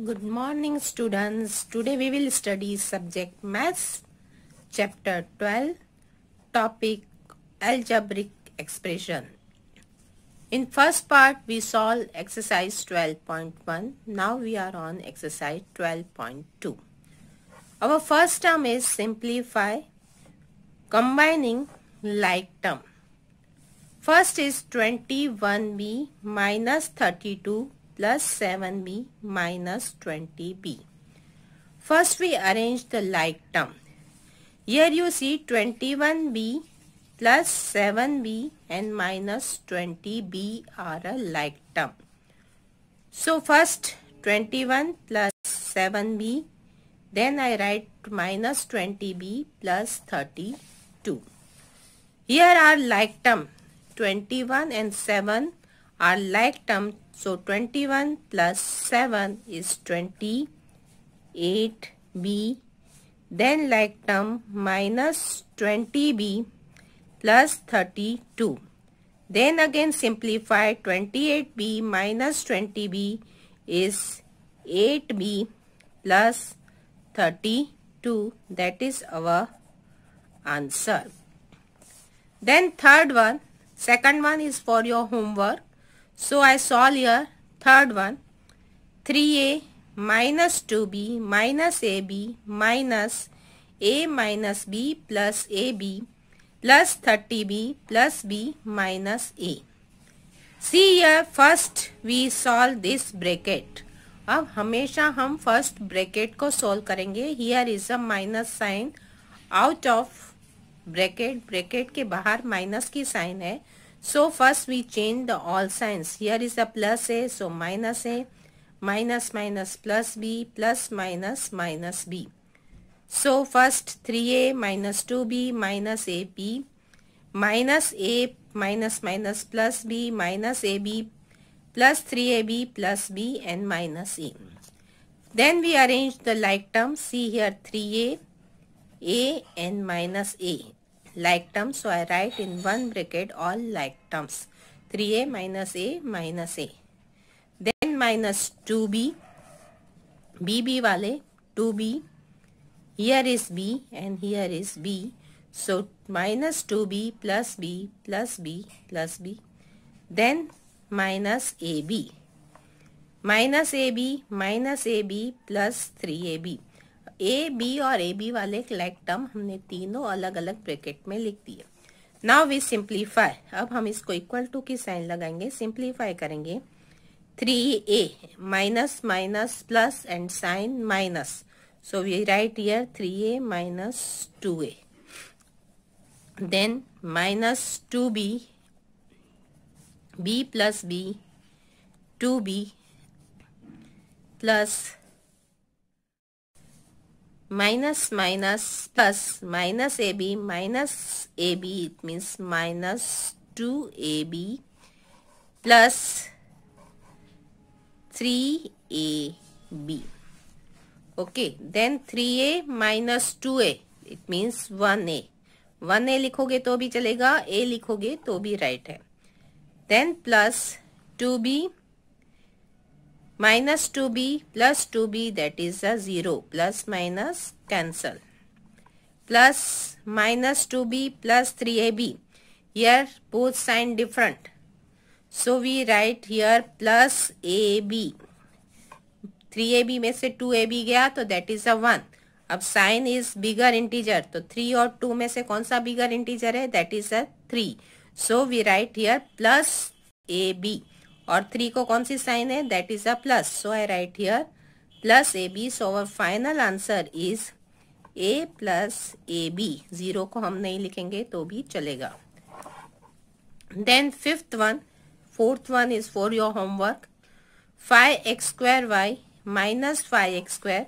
Good morning students. Today we will study subject Maths, chapter 12, topic Algebraic Expression. In first part we solved exercise 12.1. Now we are on exercise 12.2. Our first term is simplify combining like term. First is 21b minus 32 plus 7b minus 20b. First we arrange the like term. Here you see 21b plus 7b and minus 20b are a like term. So first 21 plus 7b then I write minus 20b plus 32. Here are like term 21 and 7 are like term so 21 plus 7 is 28b. Then like term minus 20b plus 32. Then again simplify 28b minus 20b is 8b plus 32. That is our answer. Then third one, second one is for your homework. So I solve here third one 3a minus 2b minus ab minus a minus b plus ab plus 30b plus b minus a. See here first we solve this bracket. अब हमेशा हम first bracket को solve करेंगे here is a minus sign out of bracket bracket के बाहर minus की sign है So first we change the all signs. Here is a plus A, so minus A, minus minus plus B, plus minus minus B. So first 3A minus 2B minus AB, minus A minus minus plus B minus AB, plus 3AB plus B and minus A. Then we arrange the like terms. See here 3A, A and minus A like terms. So I write in one bracket all like terms. 3a minus a minus a. Then minus 2b. bb wale 2b. Here is b and here is b. So minus 2b plus b plus b plus b. Then minus ab. Minus ab minus ab plus 3ab. A B और A B वाले क्लैक term हमने तीनों अलग अलग bracket में लिख दिए नाउ वी सिंप्लीफाई अब हम इसको इक्वल टू की साइन लगाएंगे सिंप्लीफाई करेंगे three A minus minus plus and sign minus so we write three A minus two A then minus two B B plus B two B plus minus minus plus minus AB minus AB it means minus 2AB plus 3AB okay then 3A minus 2A it means 1A 1A लिखोगे तो भी चलेगा A लिखोगे तो भी right है then plus 2B minus 2b plus 2b that is a 0 plus minus cancel plus minus 2b plus 3ab here both sign different so we write here plus ab 3ab में से 2ab गया तो that is a 1 अब sign is bigger integer तो three और two में से कौन सा बिगर इंटीजर है that is a three so we write here plus A B और थ्री को कौन सी साइन है that is a plus so I write here plus A B so our final answer is A plus A B zero को हम नहीं लिखेंगे तो भी चलेगा then fifth one fourth one is for your homework five x square Y minus five x square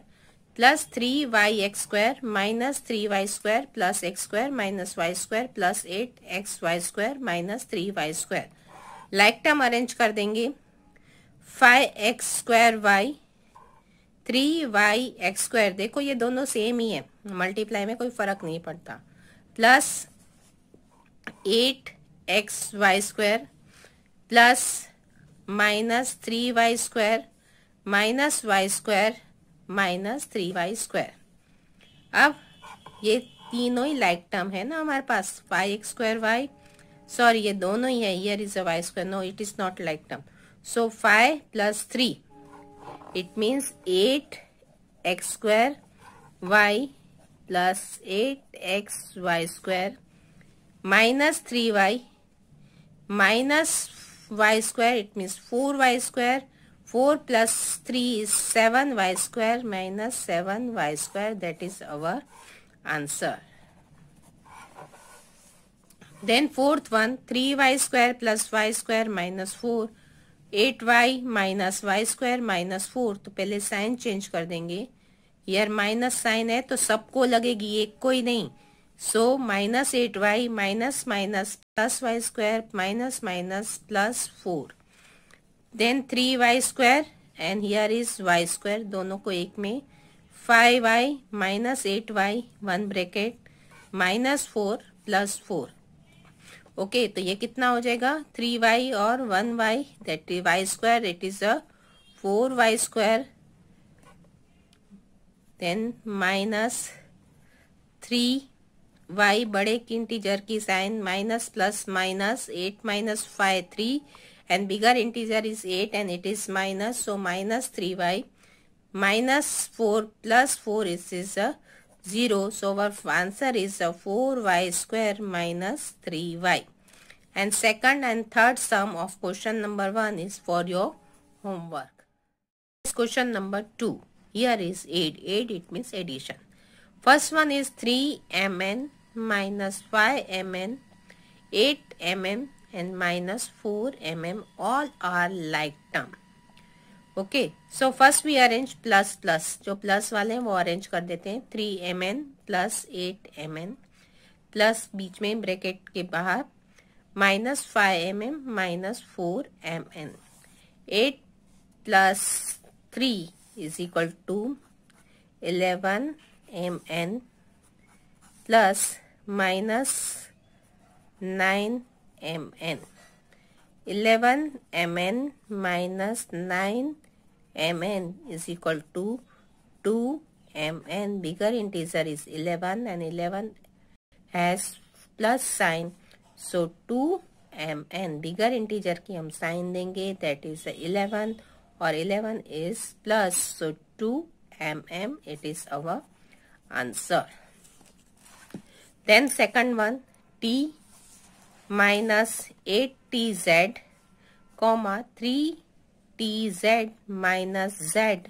plus three Y X square minus three Y square plus X square minus Y square plus eight x Y square minus three Y square like term arrange कर देंगे five x square Y three Y X square देखो ये दोनों same ही है multiply में कोई फर्क नहीं पड़ता plus eight x Y square plus minus three Y square minus Y square minus three Y square अब ये तीनों ही लाइक टर्म है ना हमारे पास five x square Y sorry ये दोनों ही है here is a Y square no it is not like term so five plus three it means eight X square Y plus eight x Y square minus three Y minus Y square it means four Y square four plus three is seven y square minus seven y square that is our answer then fourth one three Y square plus Y square minus four eight y minus Y square minus four तो पहले sign change कर देंगे यार minus sign है तो सबको लगेगी एक को ही नहीं so minus eight y minus minus plus Y square minus minus plus four then three Y square and here is y square दोनों को एक में five y minus eight y one bracket minus four plus four okay तो ये कितना हो जाएगा three y और one y that y square it is a four Y square then minus three y बड़े इंटीजर की sign minus plus minus eight minus five three and bigger integer is eight and it is minus so minus three Y minus four plus four is is a 0. So our answer is 4y uh, square minus 3y. And second and third sum of question number 1 is for your homework. Question number 2. Here is 8. 8 it means addition. First one is 3mn minus 5mn, 8mn and minus 4mm all are like term. Okay so first we arrange plus plus जो plus वाले हैं वो arrange कर देते हैं three m n plus eight m n plus बीच में bracket के बाहर minus five m m minus four m n eight plus three is equal to eleven m n plus minus nine m n eleven m n minus nine m n is equal to two M N bigger integer is eleven and eleven has plus sign so to M N bigger integer की हम sign देंगे that is eleven और eleven is plus so to M M it is our answer then second one T minus eight T Z comma three tz minus z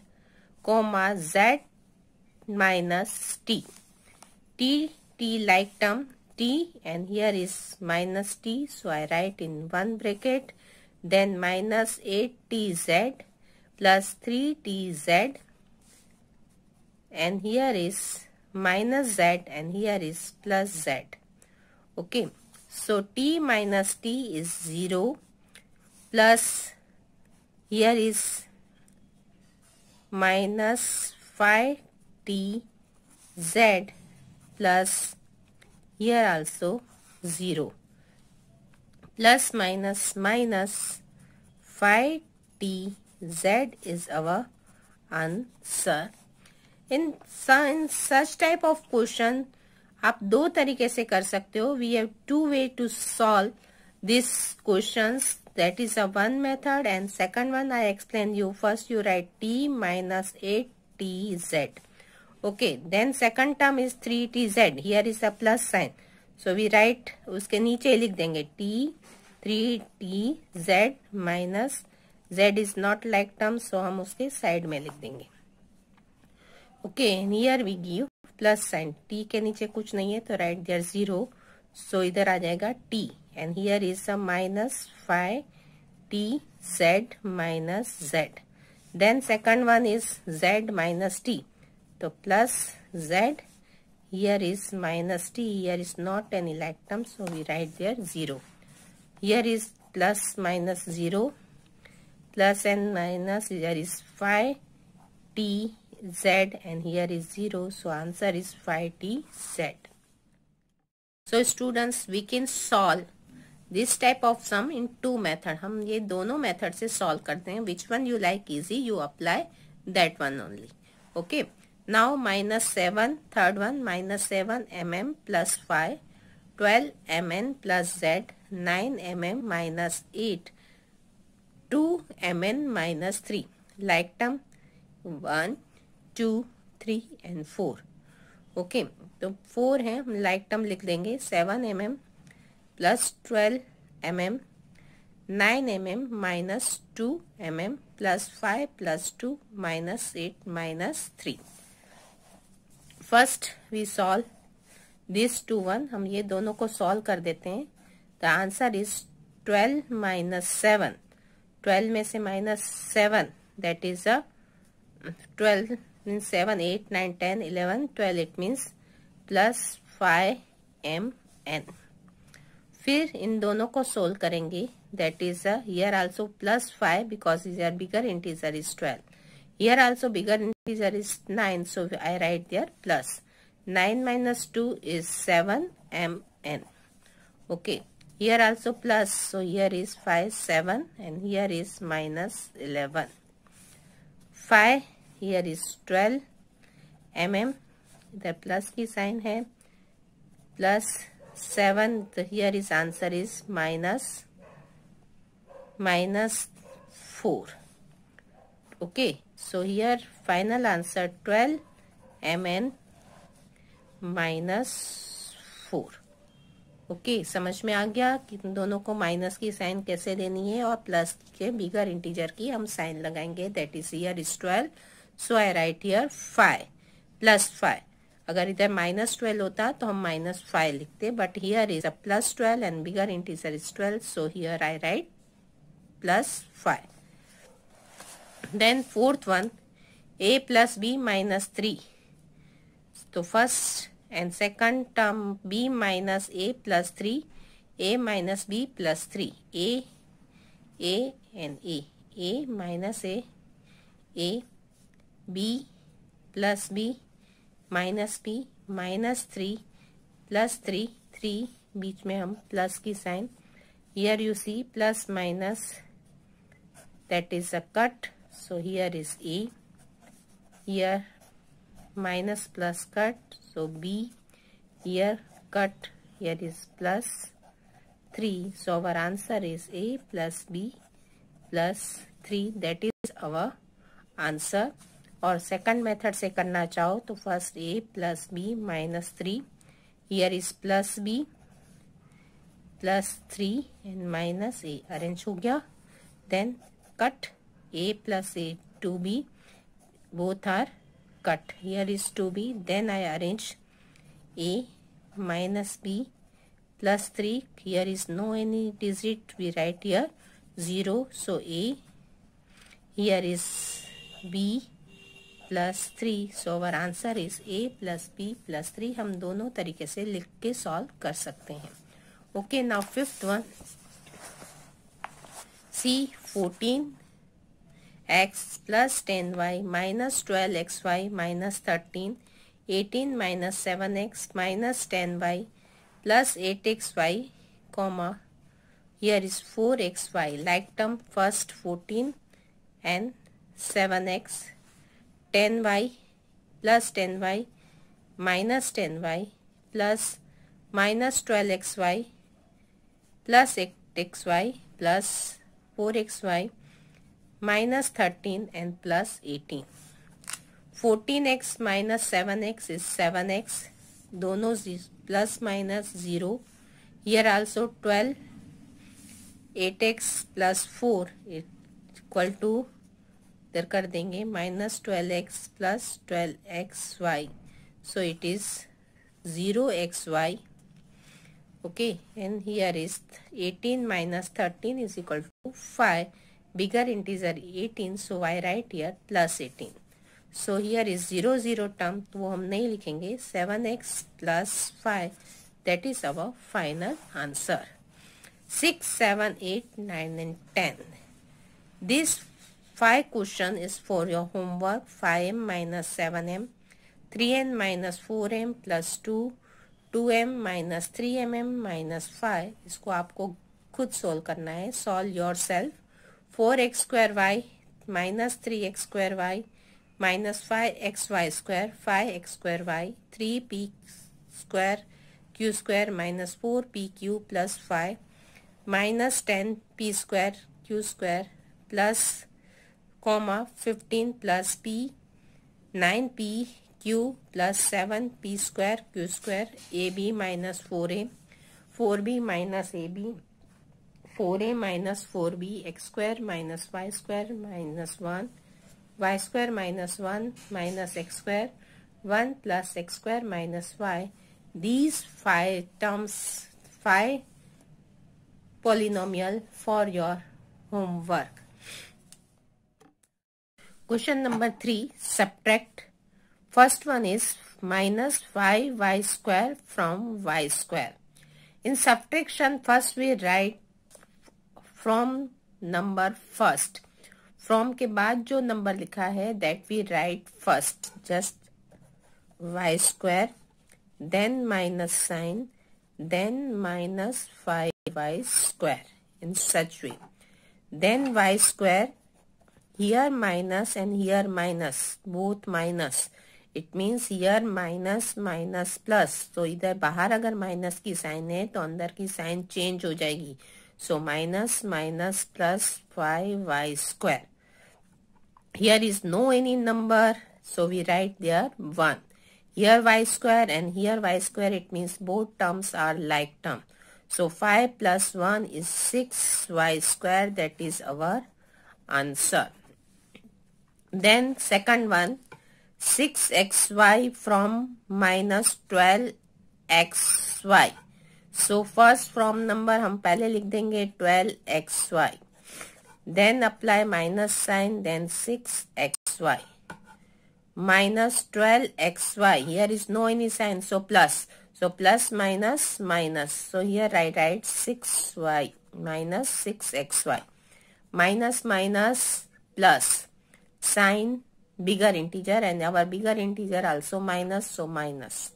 comma z minus t. t, t like term t and here is minus t so I write in one bracket then minus 8tz plus 3tz and here is minus z and here is plus z. Okay. So t minus t is 0 plus here is minus 5 t z plus here also 0 plus minus minus 5 t z is our answer in in such type of question आप दो तरीके से कर सकते हो we have two way to solve this questions that is a one method and second one i explain you first you write t minus 8 tz okay then second term is 3 tz here is a plus sign so we write uske niche likh denge t 3 tz minus z is not like term so हम उसके side में लिख देंगे okay near we give plus sign t ke niche kuch nahi hai to write there zero so idhar aa jayega t and here is a minus phi t z minus z then second one is z minus t so plus z here is minus t here is not an electrum so we write there 0 here is plus minus 0 plus and minus here is phi t z and here is 0 so answer is phi t z so students we can solve this type of sum in two method हम ये दोनों method से solve करते हैं which one you like easy you apply that one only okay now minus seven third one minus seven m m plus five twelve m n plus z nine m m minus eight two M n minus three like term one two three and four okay तो four है हम like term लिख देंगे seven m m plus twelve m m nine m m minus two M m plus five plus two minus eight minus three first we solve this two one हम ये दोनों को सॉल्व कर देते हैं the answer is twelve minus seven twelve में से minus seven that is a twelve means seven eight nine ten eleven twelve it means plus five M n फिर इन दोनों को सोल्व करेंगे that is here also plus five because is are bigger integer is twelve here also bigger in integer is nine so I write there plus nine minus two is seven m n okay here also plus so here is five seven and here is minus eleven five here is twelve m m इधर plus की sign है plus 7 so here is answer is minus minus okay okay so here final answer m mn minus four okay समझ में आ गया कि दोनों को minus की साइन कैसे देनी है और प्लस के बिगर इंटीजर की हम साइन लगाएंगे that is here is twelve so I write here five plus five अगर इधर माइनस ट्वेल्व होता तो हम माइनस फाइव लिखते but here is a plus twelve and bigger integer is twelve so here I write plus five then fourth one a plus b minus three तो first and second term b minus a plus three A minus b plus three a a and A A minus a a B plus b minus b minus three plus three three बीच में हम plus की sign here you see plus minus that is a cut so here is a here minus plus cut so b here cut here is plus three so our answer is A plus b plus three that is our answer और second method से करना चाहो तो first a plus b minus three here is plus b plus three and minus a arrange हो गया then cut a plus a two b both are cut here is two b then I arrange a minus b plus three here is no any digit we write here zero so a here is b plus three so our answer is A plus b plus three हम दोनों तरीके से लिख के solve कर सकते हैं okay now fifth one c fourteen x plus ten y minus twelve x Y minus thirteen eighteen minus seven x minus ten y plus eight x y four x y like term first fourteen and seven x 10y plus 10y minus 10y plus minus 12xy plus 8xy plus 4xy minus 13 and plus 18 14x minus 7x is 7x दोनों plus minus 0 here also 12 8x plus 4 equal to इधर कर देंगे minus twelve x plus twelve x y so it is zero x Y okay and here is eighteen minus thirteen is equal to five bigger integer eighteen so y write here plus eighteen so here is zero zero term तो वो हम नहीं लिखेंगे seven x plus five that is our final answer six seven eight nine and ten this 5 question is for your homework 5m minus 7m 3n minus 4m plus 2 2m minus 3mm minus 5 इसको आपको खुद solve करना है solve yourself four x square Y minus three x square Y minus five x Y square five x square Y three p square q square minus four p q plus five minus ten p square q square plus comma 15 plus p 9p q plus 7p square q square ab minus 4a 4b minus ab 4a minus 4b x square minus y square minus 1 y square minus 1 minus x square 1 plus x square minus y these five terms five polynomial for your homework question number three subtract first one is minus five y square from y square in subtraction first we write from number first from के बाद जो number लिखा है that we write first just y square then minus sign then minus five y square in such way then y square here minus and here minus both minus it means here minus minus plus तो इधर बाहर अगर minus की sign है तो अंदर की sign change हो जाएगी so minus minus plus five y square here is no any number so we write there one here y square and here y square it means both terms are like term so five plus one is six y square that is our answer then second one 6xy from minus 12xy सो first from number हम पहले लिख देंगे twelve x Y then apply minus sign then six x Y minus twelve x y here is no any sign so plus so plus minus minus so here right right six y minus six x Y minus minus plus sign bigger integer and our bigger integer also minus so minus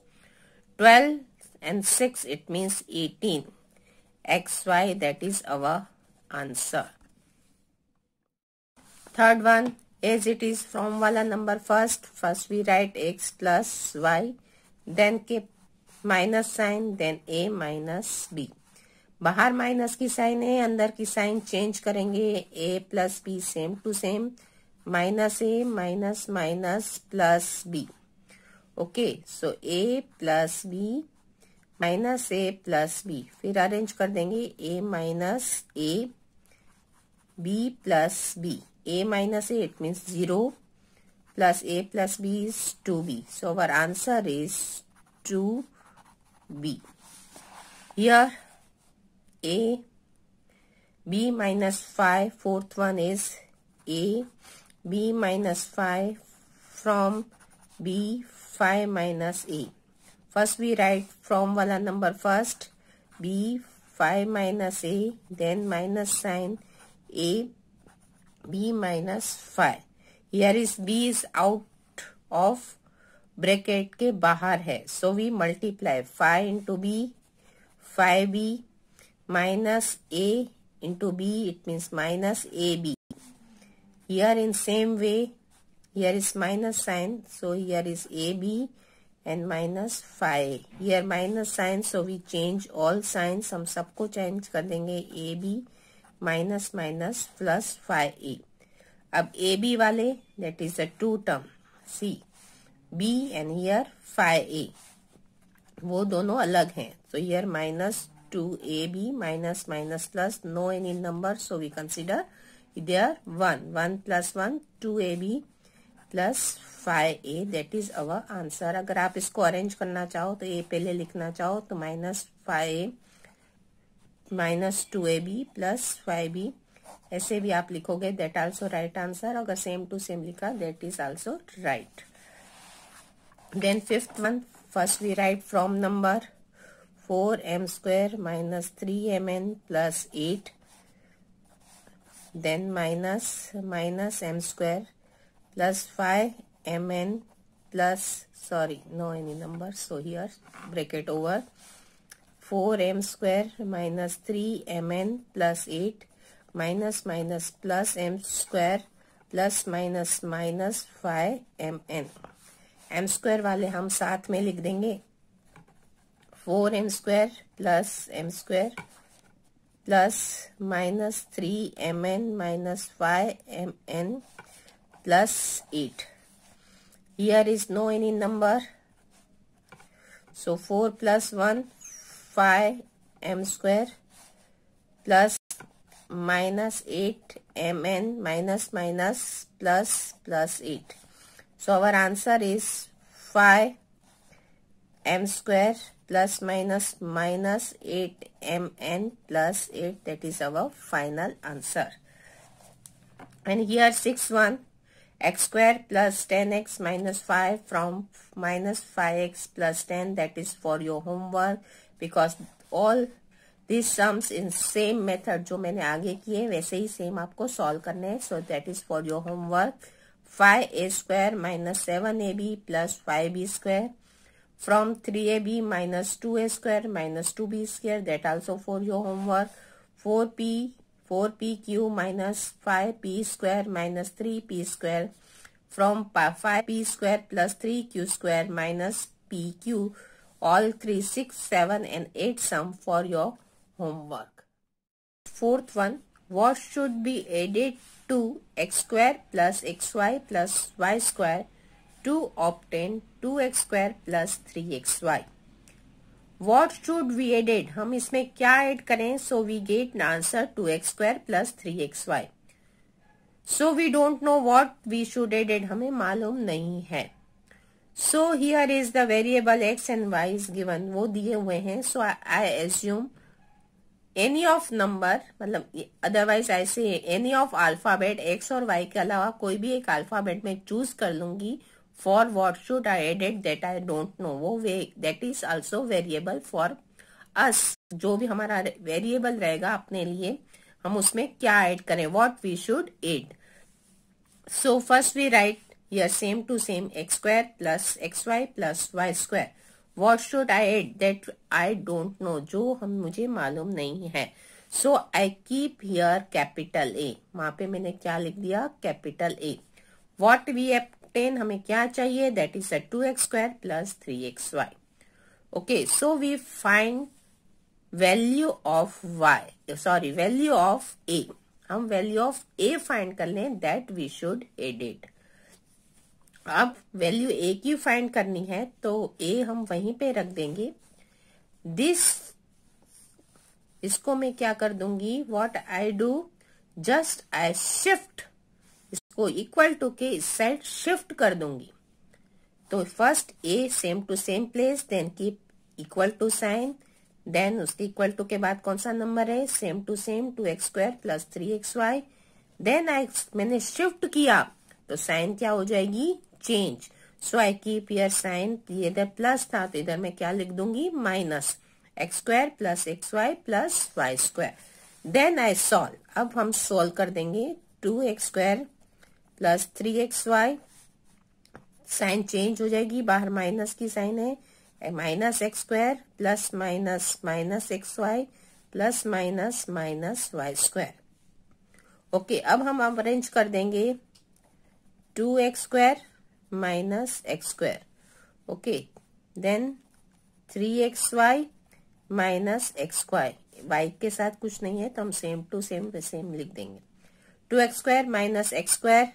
12 and 6 it means 18 xy that is our answer third one as it is from wala number first first we write x plus y then k minus sign then a minus b बाहर minus की sign है अंदर की sign change करेंगे a plus b same to same minus a minus minus plus b okay so a plus b minus a plus b फिर arrange कर देंगे a minus a B plus b a minus a it means zero plus a plus b is two b so our answer is two b here a b minus five fourth one is a b minus 5 from b 5 minus a. First we write from wala number first b 5 minus a then minus sign a b minus 5. Here is b is out of bracket ke bahar hai so we multiply 5 into b 5b minus a into b it means minus minus a here in same way here is minus sign so here is AB and minus phi here minus sign so we change all signs hum sab ko change kar denge AB minus minus plus phi A अब AB wale that is a two term C B and here phi A वो दोनों अलग हैं so here minus 2AB minus minus plus no any number so we consider there 1 1 plus 1 2ab plus five a that is our answer अगर आप इसको arrange करना चाहो तो ए पहले लिखना चाहो तो minus five a minus two a B plus five b ऐसे भी आप लिखोगे दैट आल्सो राइट आंसर अगर सेम टू सेम लिखा that is also right then fifth one first we write from number four M square minus three m n plus eight then minus minus m square plus 5 mn plus sorry no any number so here bracket over m square minus 3mn plus 8 minus minus plus m square plus minus minus five M N M square वाले हम साथ में लिख देंगे four M square plus M square plus minus 3 mn minus 5 mn plus 8. Here is no any number. So 4 plus 1 5 m square plus minus 8 mn minus minus plus plus 8. So our answer is 5 m square plus minus minus 8 mn plus 8 that is our final answer and here 6 1 x square plus 10x minus 5 from minus 5x plus 10 that is for your homework because all this sums in same method जो मैंने आगे किए वैसे ही same आपको solve करने हैं so that is for your homework five A square minus seven A B plus five B square from 3ab minus 2a square minus 2b square that also for your homework 4p 4pq minus 5p square minus 3p square from 5p square plus 3q square minus pq all 3 6 7 and 8 sum for your homework fourth one what should be added to x square plus xy plus y square to obtain 2x square plus 3xy. What should we add? हम इसमें क्या add करें? So we get an answer 2x square plus 3xy. So we don't know what we should add. It. हमें मालूम नहीं है. So here is the variable x and y is given. वो दिए हुए हैं. So I, I assume any of number मतलब I say any of alphabet x और y के अलावा कोई भी एक alphabet में choose कर लूंगी for what should I edit that I don't know wo way that is also variable for us jo bhi hamara variable rahega apne liye hum usme kya add kare what we should add so first we write here same to same x square plus xy plus y square what should I add that I don't know jo hum mujhe malum nahi hai so i keep here capital a वहां pe maine kya likh diya capital a what we have ten हमें क्या चाहिए that is a two X square plus three X Y okay so we find value of Y sorry value of A हम value of A find कर लें that we should edit अब value A की find करनी है तो ए हम वहीं पे रख देंगे दिस इसको मैं क्या कर दूंगी what I do just I shift को इक्वल टू के इस साइड शिफ्ट कर दूंगी तो first A same to same place then keep equal to sign then उसके इक्वल टू के बाद कौन सा नंबर है same to same to X square plus three X Y then I मैंने शिफ्ट किया तो साइन क्या हो जाएगी change so I keep here sign इधर प्लस था तो इधर मैं क्या लिख दूंगी minus X square plus X Y plus Y square then I solve अब हम सॉल्व कर देंगे two X square plus three X Y sign change हो जाएगी बाहर माइनस की साइन है minus X square plus minus minus X Y plus minus minus Y square okay अब हम अरेंज कर देंगे two X square minus X square okay then three X Y minus X square Y के साथ कुछ नहीं है तो हम सेम टू सेम सेम लिख देंगे two X square minus X square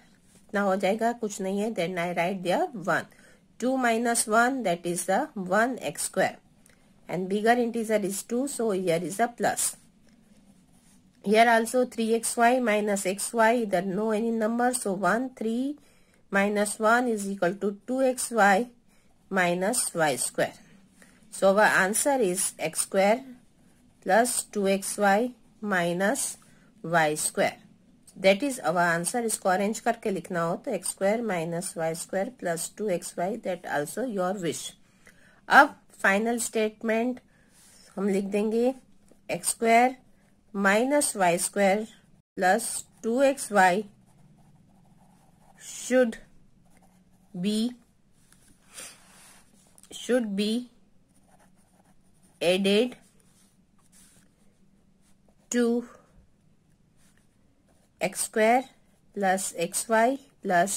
ना हो जाएगा कुछ नहीं है then I write there one two minus one that is the one X square and bigger integer is two so here is a plus here also three X Y minus X Y इधर no any number so one three minus one is equal to two X Y minus Y square so our answer is x square plus two X Y minus Y square that is our answer इसको arrange करके लिखना हो तो X square minus Y square plus two X Y that also your wish अब final statement हम लिख देंगे X square minus Y square plus two X Y should be should be added to X square plus X Y plus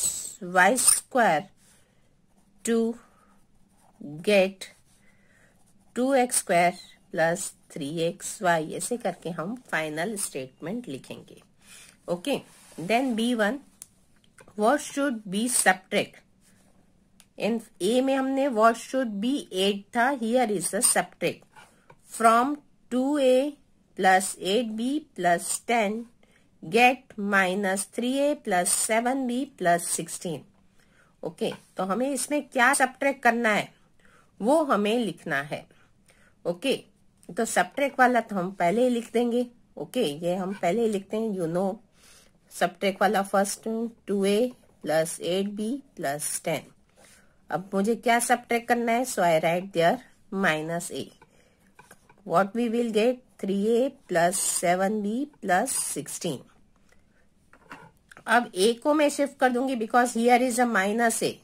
Y square to get two X square plus three X Y ऐसे करके हम final statement लिखेंगे okay then B one what should be subtract in A में हमने what should be eight था here is a subtract from two A plus eight B plus ten get minus three A plus seven B plus sixteen okay तो हमें इसमें क्या subtract करना है वो हमें लिखना है ओके okay, तो सब्ट्रैक्ट वाला तो हम पहले ही लिख देंगे ओके okay, ये हम पहले ही लिखते हैं यू नो सब्ट्रैक्ट वाला first two A plus eight B plus ten अब मुझे क्या सब्ट्रैक्ट करना है so I write there minus A what we will get three A plus seven B plus sixteen अब ए को मैं शिफ्ट कर दूंगी because here is a minus A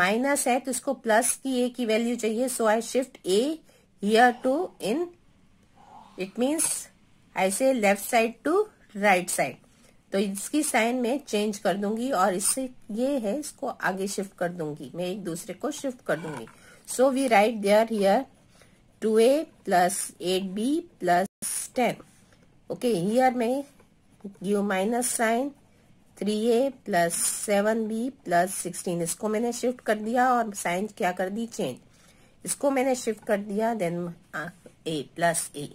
minus है तो इसको प्लस की ए की वैल्यू चाहिए so I shift A here to in it means I say left side to right side तो इसकी साइन में चेंज कर दूंगी और इससे ये है इसको आगे शिफ्ट कर दूंगी मैं एक दूसरे को शिफ्ट कर दूंगी so we write there here two A plus eight B plus ten okay here में you minus sign three A plus seven B plus sixteen इसको मैंने शिफ्ट कर दिया और साइन क्या कर दी चेंज इसको मैंने शिफ्ट कर दिया देन ए प्लस ए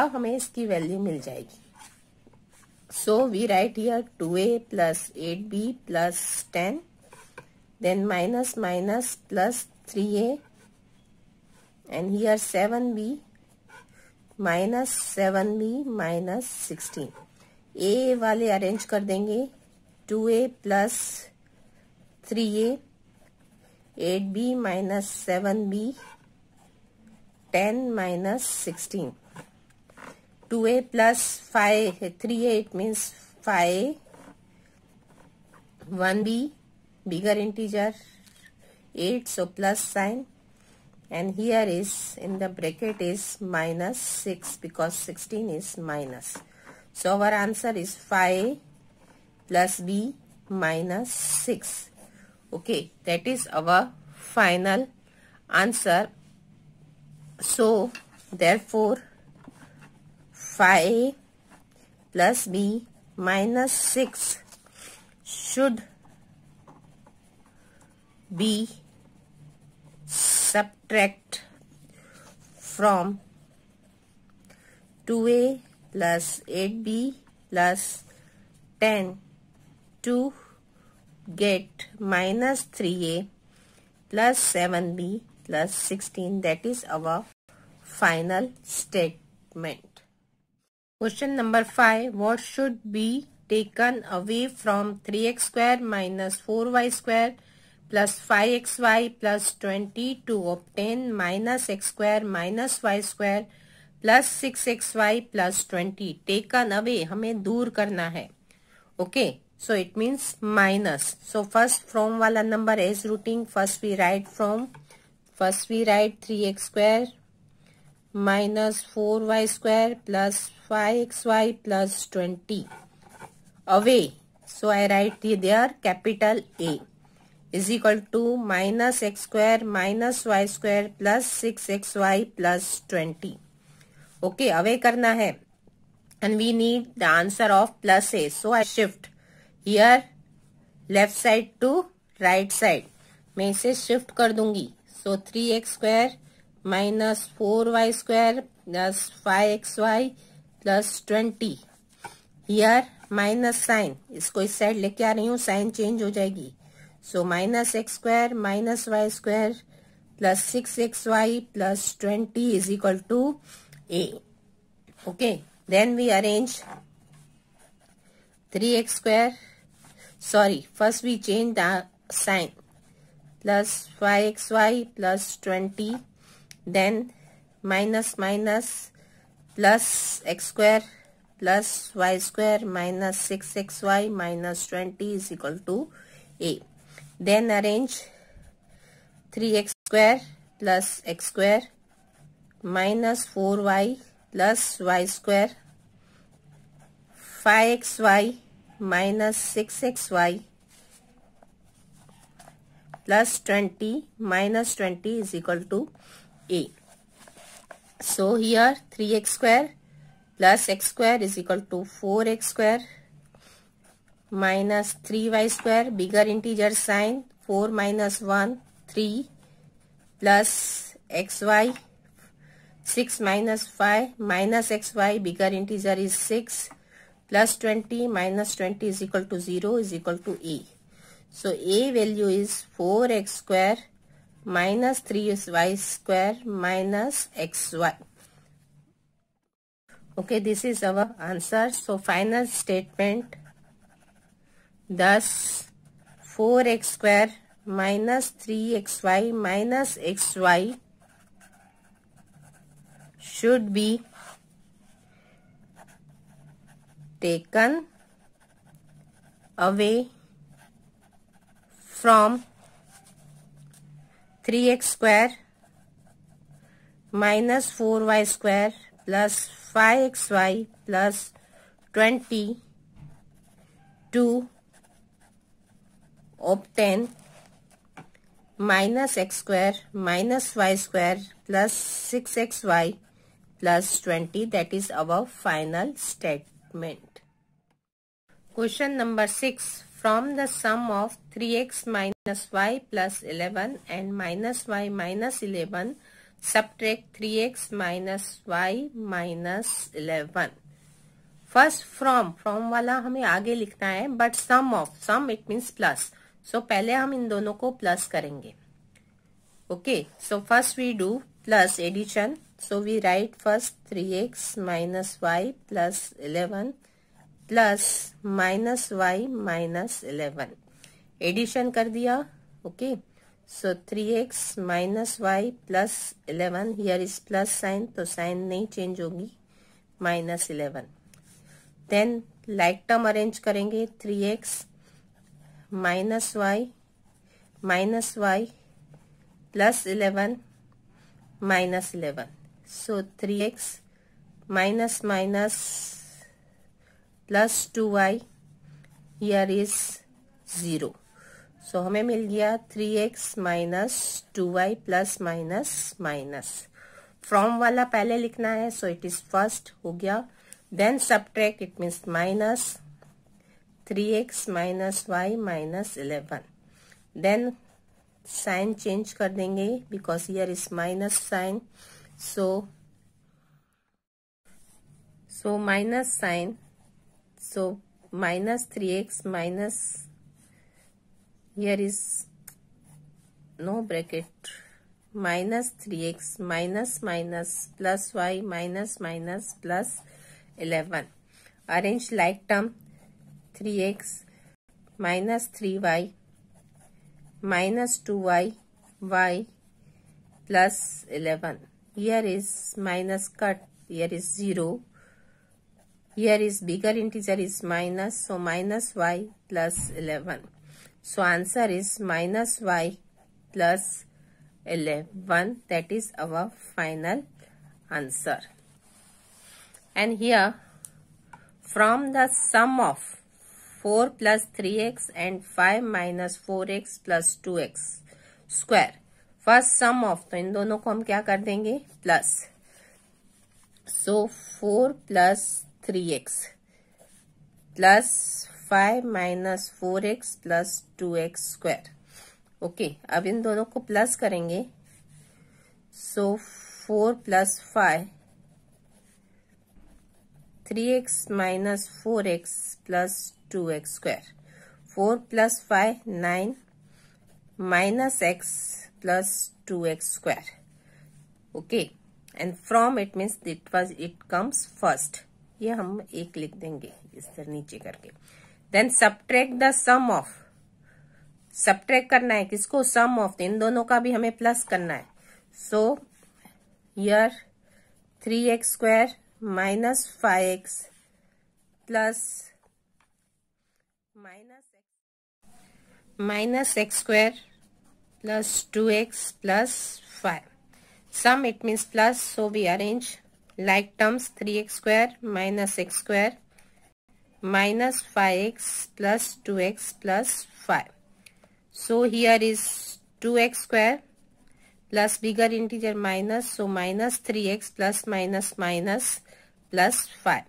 अब हमें इसकी वैल्यू मिल जाएगी so we write here two A plus eight B plus ten then minus minus plus three A and here seven B minus seven B minus sixteen A वाले arrange कर देंगे 2a plus 3a, 8b minus 7b, 10 minus 16. 2a plus 5, 3a it means 5 1b bigger integer 8 so plus sign and here is in the bracket is minus 6 because 16 is minus. So our answer is 5 plus b minus 6. Okay, that is our final answer. So, therefore, 5 plus b minus 6 should be subtract from 2a plus 8b plus 10 to get minus 3a plus 7b plus 16 that is our final statement. Question number 5 what should be taken away from 3x square minus 4y square plus 5xy plus 20 to obtain minus x square minus y square plus six x Y plus twenty taken away हमें दूर करना है okay okay. So it means minus. So first from wala number is rooting. First we write from. First we write 3x square minus 4y square plus 5xy plus 20 away. So I write there capital A is equal to minus x square minus y square plus 6xy plus 20. Okay, away karna hai. And we need the answer of plus A. So I shift. Here left side to right side मैं इसे shift कर दूंगी so three x square minus four Y square plus five x Y plus twenty here minus sign इसको इस side लेके आ रही हूँ sign change हो जाएगी so minus X square minus Y square plus six x Y plus twenty is equal to A okay then we arrange three x square sorry first we change the sign plus 5xy plus 20 then minus minus plus x square plus y square minus 6xy minus 20 is equal to a then arrange 3x square plus x square minus 4y plus y square 5xy minus 6xy plus 20 minus 20 is equal to a. So here 3x square plus x square is equal to 4x square minus 3y square bigger integer sign 4 minus 1 3 plus xy 6 minus 5 minus xy bigger integer is 6 plus 20 minus 20 is equal to 0 is equal to a. So a value is 4x square minus 3y square minus xy. Okay, this is our answer. So final statement. Thus, 4x square minus 3xy minus xy should be taken away from 3x square minus 4y square plus 5xy plus 20 to obtain minus x square minus y square plus 6xy plus 20 that is our final state. statement. Question number six. From the sum of 3x minus y plus 11 and minus y minus 11, subtract 3x minus y minus 11. First from from वाला हमें आगे लिखना है but sum of sum it means plus. So पहले हम इन दोनों को plus करेंगे okay so first we do plus addition So we write first 3x minus y plus 11 plus minus y minus 11. Addition kar diya Okay. So 3x minus y plus 11. Here is plus sign. so sign nahi change hogi Minus 11. Then like term arrange karenge 3x minus y minus y plus 11 minus 11. So three X minus minus plus two Y here is zero so हमें मिल गया three X minus two Y plus minus minus from वाला पहले लिखना है so it is first हो गया then सब subtract it means minus three X minus Y minus eleven then sign change कर देंगे because here is minus sign so so minus sign so minus 3x minus here is no bracket minus 3x minus minus plus y minus minus plus 11 arrange like term 3x minus 3y minus 2y y plus 11 here is minus cut here is 0 here is bigger integer is minus so minus y plus 11 so answer is minus y plus 11 that is our final answer and here from the sum of 4 plus 3x and 5 minus 4x plus 2x square first sum of तो इन दोनों को हम क्या कर देंगे plus so four plus three X plus five minus four X plus two X square okay अब इन दोनों को प्लस करेंगे so four plus five three X minus four X plus two X square four plus five nine minus X plus 2x square okay and from it means it was it comes first ये हम एक लिख देंगे इस तरह नीचे करके then subtract the sum of subtract करना है किसको सम ऑफ तो इन दोनों का भी हमें प्लस करना है so here three x square minus five X plus minus minus X square plus 2x plus 5. Sum it means plus so we arrange like terms 3x square minus x square minus 5x plus 2x plus 5. So here is 2x square plus bigger integer minus so minus 3x plus minus minus plus 5.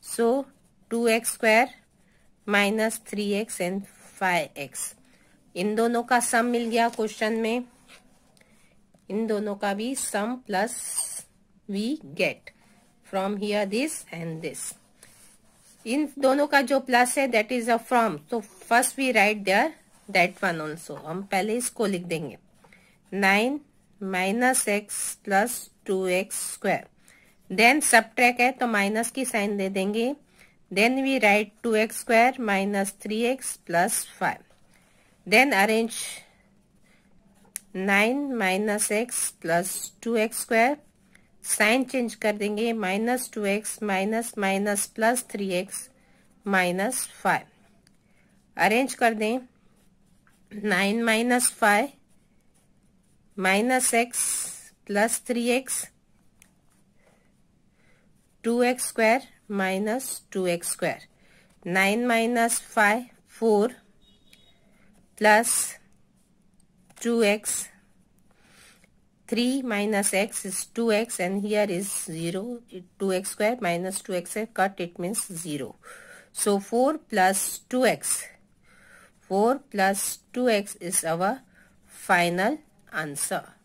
So 2x square minus 3x and 5x. इन दोनों का सम मिल गया question में इन दोनों का भी sum plus we get from here this and this इन दोनों का जो प्लस है दैट इज अ फ्रॉम तो first we write there that one also हम पहले इसको लिख देंगे nine minus X plus two X square then track है तो माइनस की साइन दे देंगे then we write two X square minus three X plus five then arrange 9 minus X plus two X square sign change कर देंगे minus two X minus minus plus three X minus five arrange कर दें nine minus five minus X plus three X two X square minus two X square nine minus five four plus 2x 3 minus x is 2x and here is 0 2x square minus 2x cut it means 0 so 4 plus 2x 4 plus 2x is our final answer